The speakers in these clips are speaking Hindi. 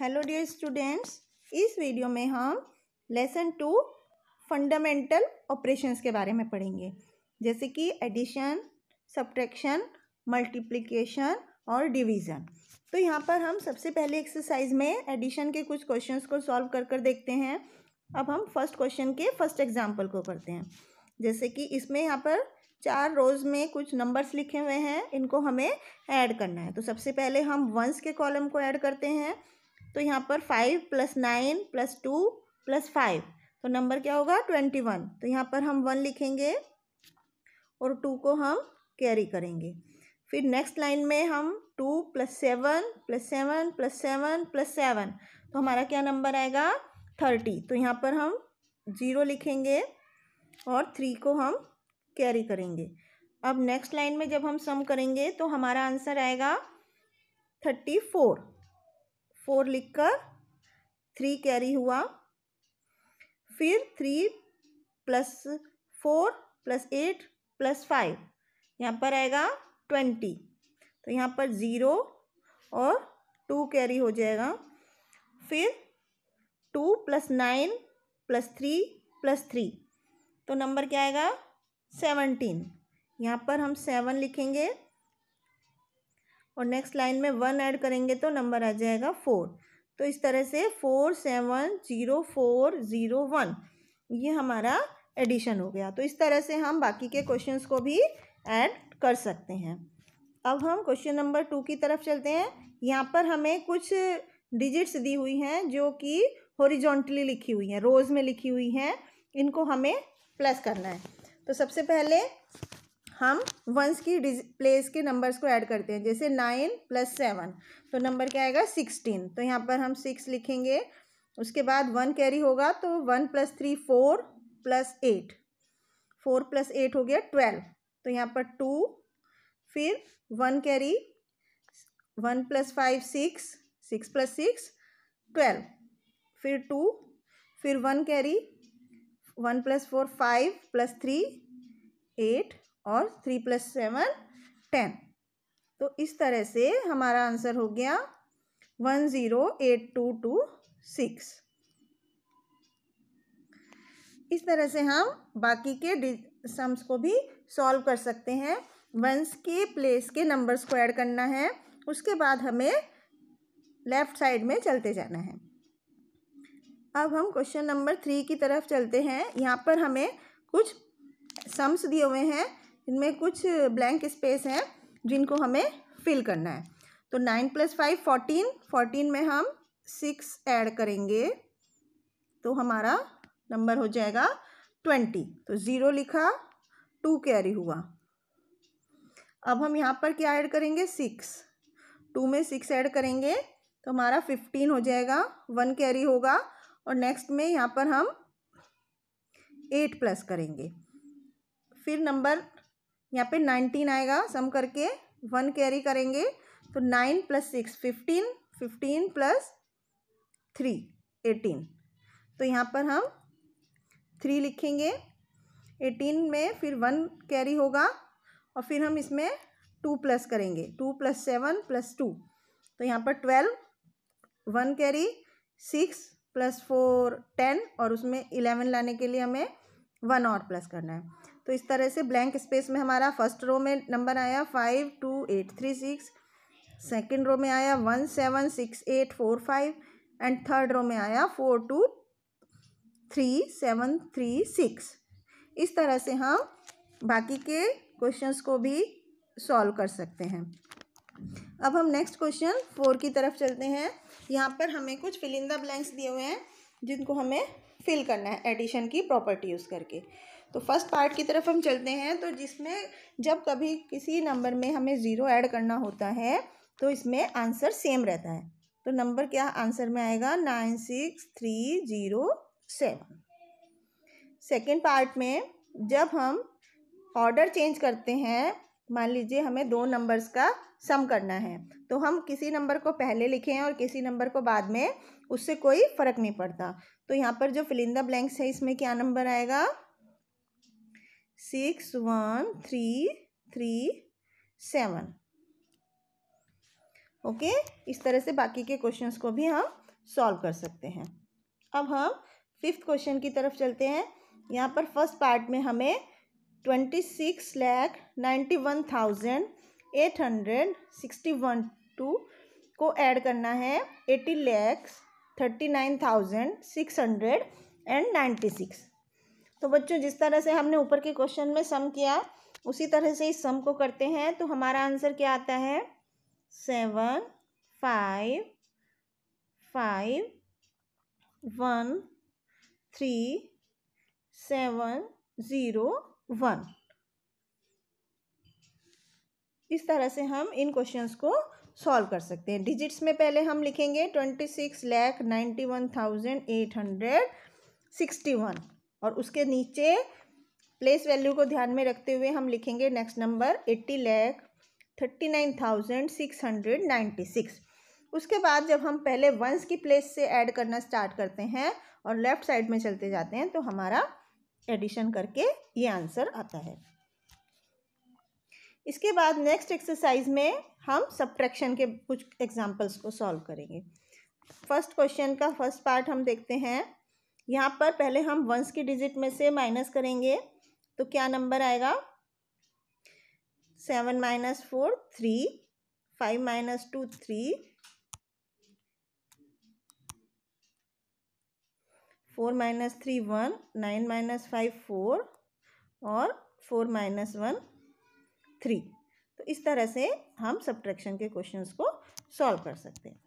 हेलो डियर स्टूडेंट्स इस वीडियो में हम लेसन टू फंडामेंटल ऑपरेशंस के बारे में पढ़ेंगे जैसे कि एडिशन सब्ट्रैक्शन मल्टीप्लिकेशन और डिवीज़न तो यहाँ पर हम सबसे पहले एक्सरसाइज में एडिशन के कुछ क्वेश्चंस को सॉल्व कर कर देखते हैं अब हम फर्स्ट क्वेश्चन के फर्स्ट एग्जाम्पल को करते हैं जैसे कि इसमें यहाँ पर चार रोज में कुछ नंबर्स लिखे हुए हैं इनको हमें ऐड करना है तो सबसे पहले हम वंस के कॉलम को ऐड करते हैं तो यहाँ पर five plus nine plus two plus five तो नंबर क्या होगा ट्वेंटी वन तो यहाँ पर हम वन लिखेंगे और टू को हम कैरी करेंगे फिर नेक्स्ट लाइन में हम two plus seven plus seven plus seven plus seven तो हमारा क्या नंबर आएगा थर्टी तो यहाँ पर हम ज़ीरो लिखेंगे और थ्री को हम कैरी करेंगे अब नेक्स्ट लाइन में जब हम सम करेंगे तो हमारा आंसर आएगा थर्टी फोर फोर लिख कर थ्री कैरी हुआ फिर three plus four plus eight plus five यहाँ पर आएगा ट्वेंटी तो यहाँ पर ज़ीरो और टू कैरी हो जाएगा फिर two plus nine plus three plus three तो नंबर क्या आएगा सेवनटीन यहाँ पर हम सेवन लिखेंगे और नेक्स्ट लाइन में वन ऐड करेंगे तो नंबर आ जाएगा फोर तो इस तरह से four seven zero four zero one ये हमारा एडिशन हो गया तो इस तरह से हम बाकी के क्वेश्चंस को भी ऐड कर सकते हैं अब हम क्वेश्चन नंबर टू की तरफ चलते हैं यहाँ पर हमें कुछ डिजिट्स दी हुई हैं जो कि हॉरिजॉन्टली लिखी हुई हैं रोज़ में लिखी हुई हैं इनको हमें प्लस करना है तो सबसे पहले हम वंस की प्लेस के नंबर्स को ऐड करते हैं जैसे नाइन प्लस सेवन तो नंबर क्या आएगा सिक्सटीन तो यहाँ पर हम सिक्स लिखेंगे उसके बाद वन कैरी होगा तो one plus three four plus eight four plus eight हो गया ट्वेल्व तो यहाँ पर टू फिर one carry one plus five six six plus six twelve फिर टू फिर one carry one plus four five plus three eight और थ्री प्लस सेवन टेन तो इस तरह से हमारा आंसर हो गया one zero eight two two six इस तरह से हम बाकी के सम्स को भी सॉल्व कर सकते हैं वंस के प्लेस के नंबर्स को ऐड करना है उसके बाद हमें लेफ़्ट साइड में चलते जाना है अब हम क्वेश्चन नंबर थ्री की तरफ चलते हैं यहाँ पर हमें कुछ सम्स दिए हुए हैं इनमें कुछ ब्लैंक स्पेस हैं जिनको हमें फिल करना है तो nine plus five fourteen fourteen में हम सिक्स ऐड करेंगे तो हमारा नंबर हो जाएगा ट्वेंटी तो ज़ीरो लिखा टू कैरी हुआ अब हम यहाँ पर क्या ऐड करेंगे सिक्स टू में सिक्स ऐड करेंगे तो हमारा फिफ्टीन हो जाएगा वन कैरी होगा और नेक्स्ट में यहाँ पर हम एट प्लस करेंगे फिर नंबर यहाँ पे नाइनटीन आएगा सम करके वन कैरी करेंगे तो nine plus six fifteen fifteen plus three eighteen तो यहाँ पर हम थ्री लिखेंगे एटीन में फिर वन कैरी होगा और फिर हम इसमें टू प्लस करेंगे two plus seven plus two तो यहाँ पर twelve one carry six plus four ten और उसमें इलेवन लाने के लिए हमें वन और प्लस करना है तो इस तरह से ब्लैंक स्पेस में हमारा फर्स्ट रो में नंबर आया five two eight three six second row में आया one seven six eight four five and third row में आया four two three seven three six इस तरह से हम बाकी के क्वेश्चंस को भी सॉल्व कर सकते हैं अब हम नेक्स्ट क्वेश्चन फोर की तरफ चलते हैं यहाँ पर हमें कुछ फिलिंदा ब्लैंक्स दिए हुए हैं जिनको हमें फिल करना है एडिशन की प्रॉपर्टी यूज़ करके तो फर्स्ट पार्ट की तरफ हम चलते हैं तो जिसमें जब कभी किसी नंबर में हमें ज़ीरो ऐड करना होता है तो इसमें आंसर सेम रहता है तो नंबर क्या आंसर में आएगा nine six three zero seven second part में जब हम ऑर्डर चेंज करते हैं मान लीजिए हमें दो नंबर्स का सम करना है तो हम किसी नंबर को पहले लिखें और किसी नंबर को बाद में उससे कोई फ़र्क नहीं पड़ता तो यहाँ पर जो फिलिंदा ब्लैंक्स है इसमें क्या नंबर आएगा six one three three seven okay इस तरह से बाकी के क्वेश्चंस को भी हम सॉल्व कर सकते हैं अब हम फिफ्थ क्वेश्चन की तरफ चलते हैं यहाँ पर फर्स्ट पार्ट में हमें twenty six lakh ninety one thousand eight hundred sixty one to को ऐड करना है eighty lakhs thirty nine thousand six hundred and ninety six तो बच्चों जिस तरह से हमने ऊपर के क्वेश्चन में सम किया उसी तरह से इस सम को करते हैं तो हमारा आंसर क्या आता है seven five five one three seven zero one इस तरह से हम इन क्वेश्चंस को सॉल्व कर सकते हैं डिजिट्स में पहले हम लिखेंगे twenty six lakh ninety one thousand eight hundred sixty one और उसके नीचे प्लेस वैल्यू को ध्यान में रखते हुए हम लिखेंगे next number eighty lakh thirty nine thousand six hundred ninety six उसके बाद जब हम पहले वंस की प्लेस से ऐड करना स्टार्ट करते हैं और लेफ़्ट साइड में चलते जाते हैं तो हमारा एडिशन करके ये आंसर आता है इसके बाद नेक्स्ट एक्सरसाइज में हम सब्ट्रैक्शन के कुछ एग्जांपल्स को सॉल्व करेंगे फर्स्ट क्वेश्चन का फर्स्ट पार्ट हम देखते हैं यहाँ पर पहले हम वंस की डिजिट में से माइनस करेंगे तो क्या नंबर आएगा seven minus four three five minus two three four minus three one nine minus five four और फोर माइनस वन थ्री तो इस तरह से हम सब्ट्रैक्शन के क्वेश्चंस को सॉल्व कर सकते हैं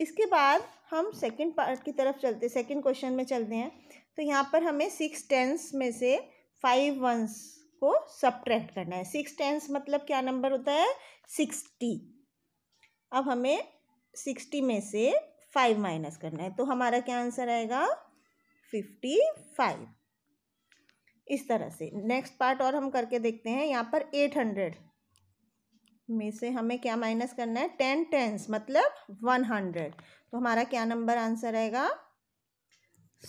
इसके बाद हम सेकंड पार्ट की तरफ चलते सेकंड क्वेश्चन में चलते हैं तो यहाँ पर हमें सिक्स टेंस में से फाइव वंस को सब्ट्रैक्ट करना है सिक्स टेंस मतलब क्या नंबर होता है सिक्सटी अब हमें सिक्सटी में से फाइव माइनस करना है तो हमारा क्या आंसर आएगा फिफ्टी फाइव इस तरह से नेक्स्ट पार्ट और हम करके देखते हैं यहाँ पर एट हंड्रेड में से हमें क्या माइनस करना है टेन टेंस मतलब वन हंड्रेड तो हमारा क्या नंबर आंसर आएगा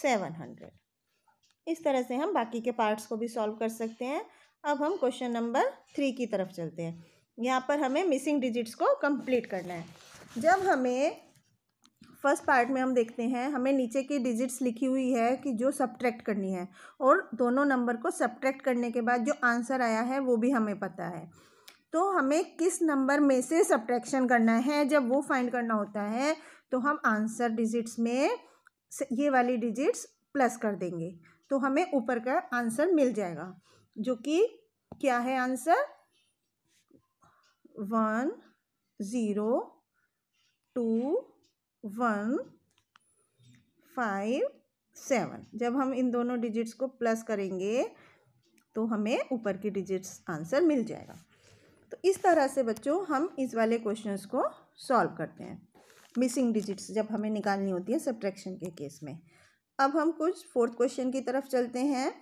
सेवन हंड्रेड इस तरह से हम बाकी के पार्ट्स को भी सॉल्व कर सकते हैं अब हम क्वेश्चन नंबर थ्री की तरफ चलते हैं यहाँ पर हमें मिसिंग डिजिट्स को कंप्लीट करना है जब हमें फर्स्ट पार्ट में हम देखते हैं हमें नीचे की डिजिट्स लिखी हुई है कि जो सब्ट्रैक्ट करनी है और दोनों नंबर को सब्ट्रैक्ट करने के बाद जो आंसर आया है वो भी हमें पता है तो हमें किस नंबर में से सब्ट्रैक्शन करना है जब वो फाइंड करना होता है तो हम आंसर डिजिट्स में ये वाली डिजिट्स प्लस कर देंगे तो हमें ऊपर का आंसर मिल जाएगा जो कि क्या है answer one zero two one five seven जब हम इन दोनों डिजिट्स को प्लस करेंगे तो हमें ऊपर की डिजिट्स आंसर मिल जाएगा तो इस तरह से बच्चों हम इस वाले क्वेश्चंस को सॉल्व करते हैं मिसिंग डिजिट्स जब हमें निकालनी होती है सब्ट्रैक्शन के केस में अब हम कुछ फोर्थ क्वेश्चन की तरफ चलते हैं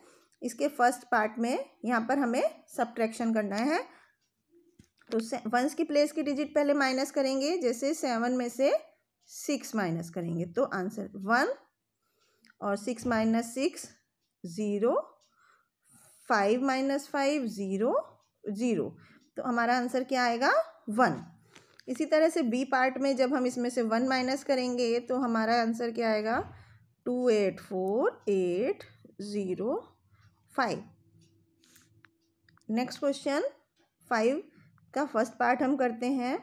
इसके फर्स्ट पार्ट में यहाँ पर हमें सब्ट्रैक्शन करना है तो वंस की प्लेस की डिजिट पहले माइनस करेंगे जैसे सेवन में से सिक्स माइनस करेंगे तो आंसर वन और six minus six zero five minus five zero zero तो हमारा आंसर क्या आएगा वन इसी तरह से बी पार्ट में जब हम इसमें से वन माइनस करेंगे तो हमारा आंसर क्या आएगा two eight four eight zero five next question five का फर्स्ट पार्ट हम करते हैं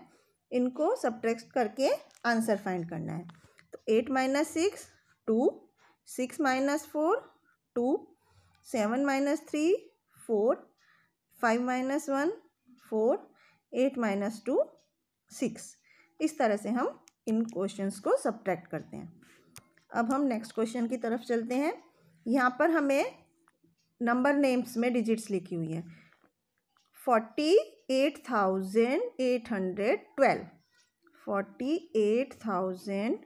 इनको सब्ट्रैक्ट करके आंसर फाइंड करना है तो eight minus six two six minus four two seven minus three four five minus one four eight minus two six इस तरह से हम इन क्वेश्चंस को सब्ट्रैक्ट करते हैं अब हम नेक्स्ट क्वेश्चन की तरफ चलते हैं यहाँ पर हमें नंबर नेम्स में डिजिट्स लिखी हुई है forty eight thousand eight hundred twelve forty eight thousand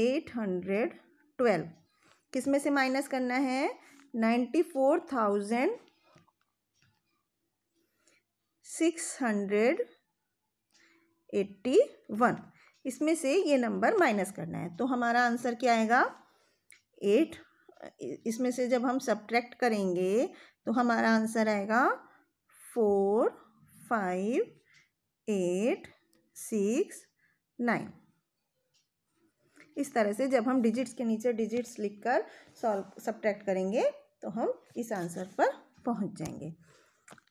eight hundred twelve किस में से माइनस करना है ninety four thousand six hundred eighty one इसमें से ये नंबर माइनस करना है तो हमारा आंसर क्या आएगा एट इसमें से जब हम सब्ट्रैक्ट करेंगे तो हमारा आंसर आएगा four five eight six nine इस तरह से जब हम डिजिट्स के नीचे डिजिट्स लिखकर सॉल्व सब्ट्रैक्ट करेंगे तो हम इस आंसर पर पहुंच जाएंगे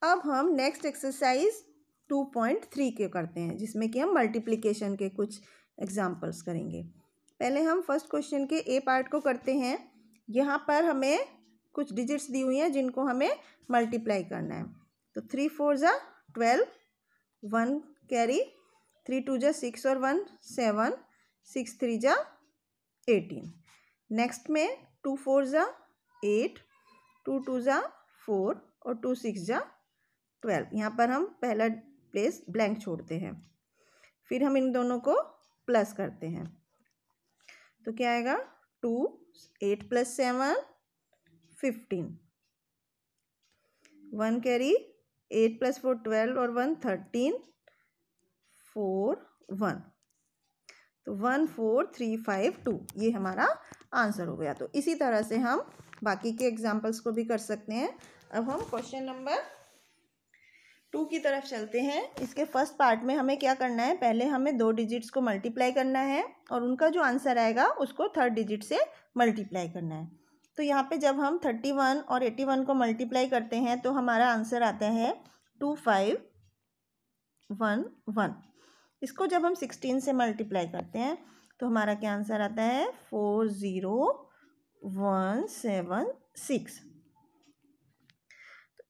अब हम next exercise two point three के करते हैं जिसमें कि हम मल्टीप्लिकेशन के कुछ एग्जाम्पल्स करेंगे पहले हम फर्स्ट क्वेश्चन के ए पार्ट को करते हैं यहाँ पर हमें कुछ डिजिट्स दी हुई हैं जिनको हमें मल्टीप्लाई करना है तो थ्री फोर ज़ा twelve one carry three two ज़ा सिक्स और वन सेवन सिक्स थ्री ज़ा एटीन नेक्स्ट में टू फोर ज़ा एट टू टू ज़ा फोर और टू सिक्स जा ट्वेल्व यहाँ पर हम पहला प्लेस ब्लैंक छोड़ते हैं फिर हम इन दोनों को प्लस करते हैं तो क्या आएगा two eight plus seven fifteen one carry eight plus four twelve और वन थर्टीन फोर वन तो one four three five two ये हमारा आंसर हो गया तो इसी तरह से हम बाकी के एग्जाम्पल्स को भी कर सकते हैं अब हम क्वेश्चन नंबर टू की तरफ चलते हैं इसके फर्स्ट पार्ट में हमें क्या करना है पहले हमें दो डिजिट्स को मल्टीप्लाई करना है और उनका जो आंसर आएगा उसको थर्ड डिजिट से मल्टीप्लाई करना है तो यहाँ पे जब हम थर्टी वन और एटी वन को मल्टीप्लाई करते हैं तो हमारा आंसर आता है टू फाइव वन वन इसको जब हम सिक्सटीन से मल्टीप्लाई करते हैं तो हमारा क्या आंसर आता है four zero one seven six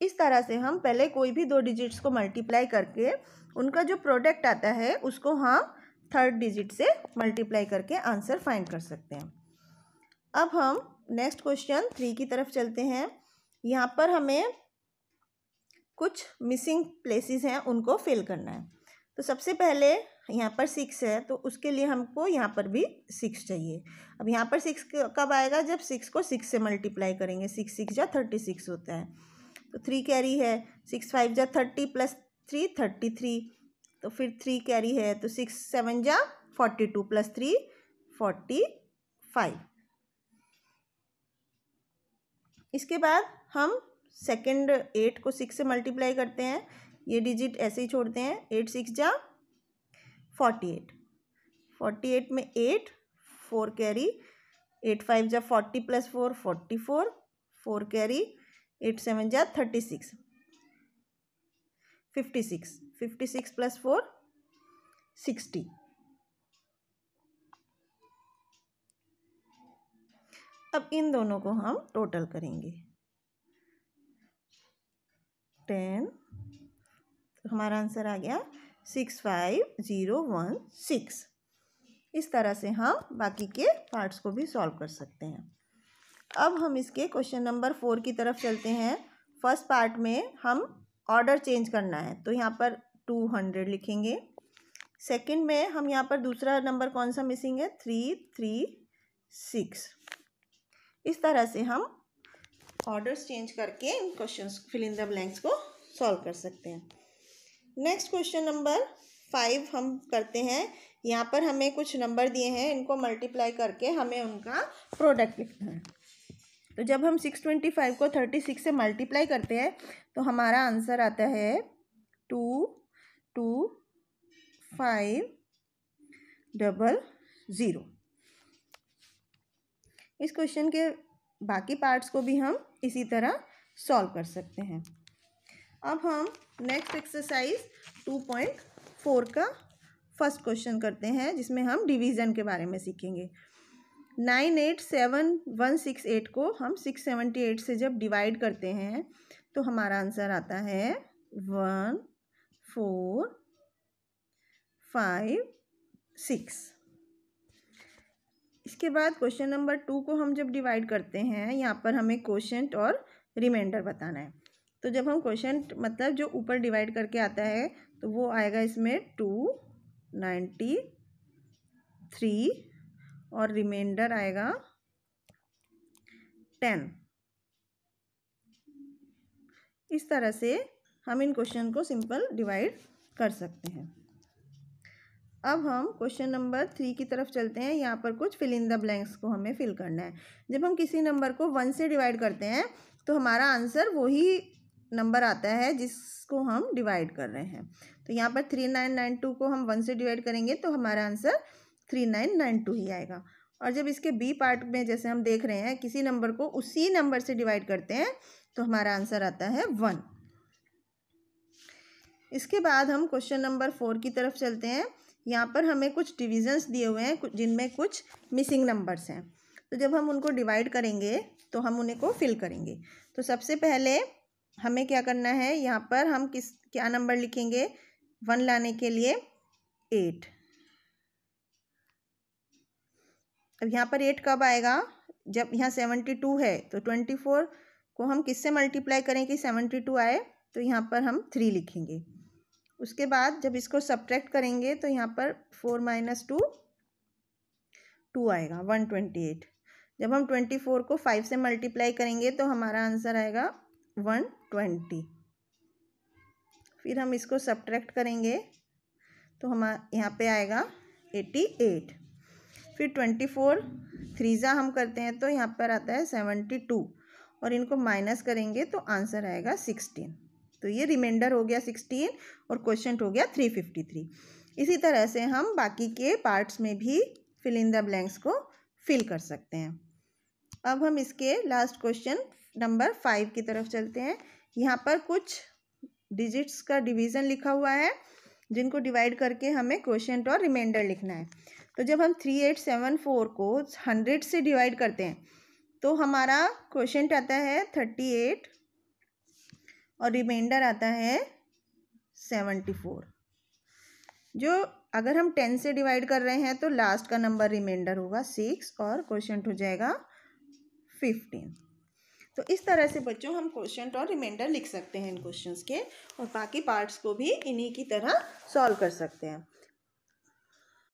इस तरह से हम पहले कोई भी दो डिजिट्स को मल्टीप्लाई करके उनका जो प्रोडक्ट आता है उसको हम थर्ड डिजिट से मल्टीप्लाई करके आंसर फाइंड कर सकते हैं अब हम नेक्स्ट क्वेश्चन थ्री की तरफ चलते हैं यहाँ पर हमें कुछ मिसिंग प्लेसेस हैं उनको फिल करना है तो सबसे पहले यहाँ पर सिक्स है तो उसके लिए हमको यहाँ पर भी सिक्स चाहिए अब यहाँ पर सिक्स कब आएगा जब सिक्स को सिक्स से मल्टीप्लाई करेंगे सिक्स सिक्स या थर्टी सिक्स होता है तो थ्री कैरी है सिक्स फाइव जा thirty plus three thirty three तो फिर थ्री कैरी है तो सिक्स सेवन जा forty two plus three forty five इसके बाद हम सेकेंड एट को सिक्स से मल्टीप्लाई करते हैं ये डिजिट ऐसे ही छोड़ते हैं एट सिक्स जा फोर्टी एट फोर्टी एट में eight four carry eight five जा forty plus four forty four four carry eight seven जा thirty six fifty six fifty six plus four sixty अब इन दोनों को हम टोटल करेंगे टेन हमारा आंसर आ गया six five zero one six इस तरह से हम बाकी के पार्ट्स को भी सॉल्व कर सकते हैं अब हम इसके क्वेश्चन नंबर फोर की तरफ चलते हैं फर्स्ट पार्ट में हम ऑर्डर चेंज करना है तो यहाँ पर टू हंड्रेड लिखेंगे सेकंड में हम यहाँ पर दूसरा नंबर कौन सा मिसिंग है थ्री थ्री सिक्स इस तरह से हम ऑर्डर्स चेंज करके इन क्वेश्चन फिलिंद ब्लैंक्स को सॉल्व कर सकते हैं नेक्स्ट क्वेश्चन नंबर फाइव हम करते हैं यहाँ पर हमें कुछ नंबर दिए हैं इनको मल्टीप्लाई करके हमें उनका प्रोडक्ट लिखना है तो जब हम सिक्स ट्वेंटी फाइव को थर्टी सिक्स से मल्टीप्लाई करते हैं तो हमारा आंसर आता है two two five double zero इस क्वेश्चन के बाकी पार्ट्स को भी हम इसी तरह सॉल्व कर सकते हैं अब हम next exercise two point four का फर्स्ट क्वेश्चन करते हैं जिसमें हम डिवीज़न के बारे में सीखेंगे nine eight seven one six eight को हम सिक्स सेवेंटी एट से जब डिवाइड करते हैं तो हमारा आंसर आता है वन फोर फाइव सिक्स इसके बाद क्वेश्चन नंबर टू को हम जब डिवाइड करते हैं यहाँ पर हमें क्वेश्चन और रिमाइंडर बताना है तो जब हम क्वेश्चन मतलब जो ऊपर डिवाइड करके आता है तो वो आएगा इसमें टू नाइन्टी थ्री और रिमाइंडर आएगा टेन इस तरह से हम इन क्वेश्चन को सिंपल डिवाइड कर सकते हैं अब हम क्वेश्चन नंबर थ्री की तरफ चलते हैं यहाँ पर कुछ फिल इन द ब्लैंक्स को हमें फिल करना है जब हम किसी नंबर को वन से डिवाइड करते हैं तो हमारा आंसर वही नंबर आता है जिसको हम डिवाइड कर रहे हैं तो यहाँ पर थ्री नाइन नाइन टू को हम वन से डिवाइड करेंगे तो हमारा answer three nine nine two ही आएगा और जब इसके बी पार्ट में जैसे हम देख रहे हैं किसी नंबर को उसी नंबर से डिवाइड करते हैं तो हमारा आंसर आता है वन इसके बाद हम क्वेश्चन नंबर फोर की तरफ चलते हैं यहाँ पर हमें कुछ डिविजन्स दिए हुए हैं जिनमें कुछ मिसिंग नंबर्स हैं तो जब हम उनको डिवाइड करेंगे तो हम उन्हें को फिल करेंगे तो सबसे पहले हमें क्या करना है यहाँ पर हम किस क्या नंबर लिखेंगे वन लाने के लिए एट अब यहाँ पर एट कब आएगा जब यहाँ सेवेंटी टू है तो ट्वेंटी फोर को हम किससे मल्टीप्लाई करें कि सेवेंटी टू आए तो यहाँ पर हम थ्री लिखेंगे उसके बाद जब इसको सब्ट्रैक्ट करेंगे तो यहाँ पर फोर माइनस टू टू आएगा वन ट्वेंटी एट जब हम ट्वेंटी फोर को फाइव से मल्टीप्लाई करेंगे तो हमारा आंसर आएगा वन ट्वेंटी फिर हम इसको सब्ट्रैक्ट करेंगे तो हम यहाँ पे आएगा एटी एट फिर ट्वेंटी फोर थ्रीज़ा हम करते हैं तो यहाँ पर आता है सेवेंटी टू और इनको माइनस करेंगे तो आंसर आएगा सिक्सटीन तो ये रिमाइंडर हो गया सिक्सटीन और क्वेश्चन हो गया थ्री फिफ्टी थ्री इसी तरह से हम बाकी के पार्ट्स में भी फिल इन द ब्लैंक्स को फिल कर सकते हैं अब हम इसके लास्ट क्वेश्चन नंबर फाइव की तरफ चलते हैं यहाँ पर कुछ डिजिट्स का डिवीज़न लिखा हुआ है जिनको डिवाइड करके हमें क्वेश्चन और रिमाइंडर लिखना है तो जब हम थ्री एट सेवन फोर को हंड्रेड से डिवाइड करते हैं तो हमारा क्वेश्चन आता है थर्टी एट और रिमाइंडर आता है सेवेंटी फोर जो अगर हम टेन से डिवाइड कर रहे हैं तो लास्ट का नंबर रिमाइंडर होगा सिक्स और क्वेश्चन हो जाएगा फिफ्टीन तो इस तरह से बच्चों हम क्वेश्चन और रिमाइंडर लिख सकते हैं इन क्वेश्चंस के और बाकी पार्ट्स को भी इन्हीं की तरह सॉल्व कर सकते हैं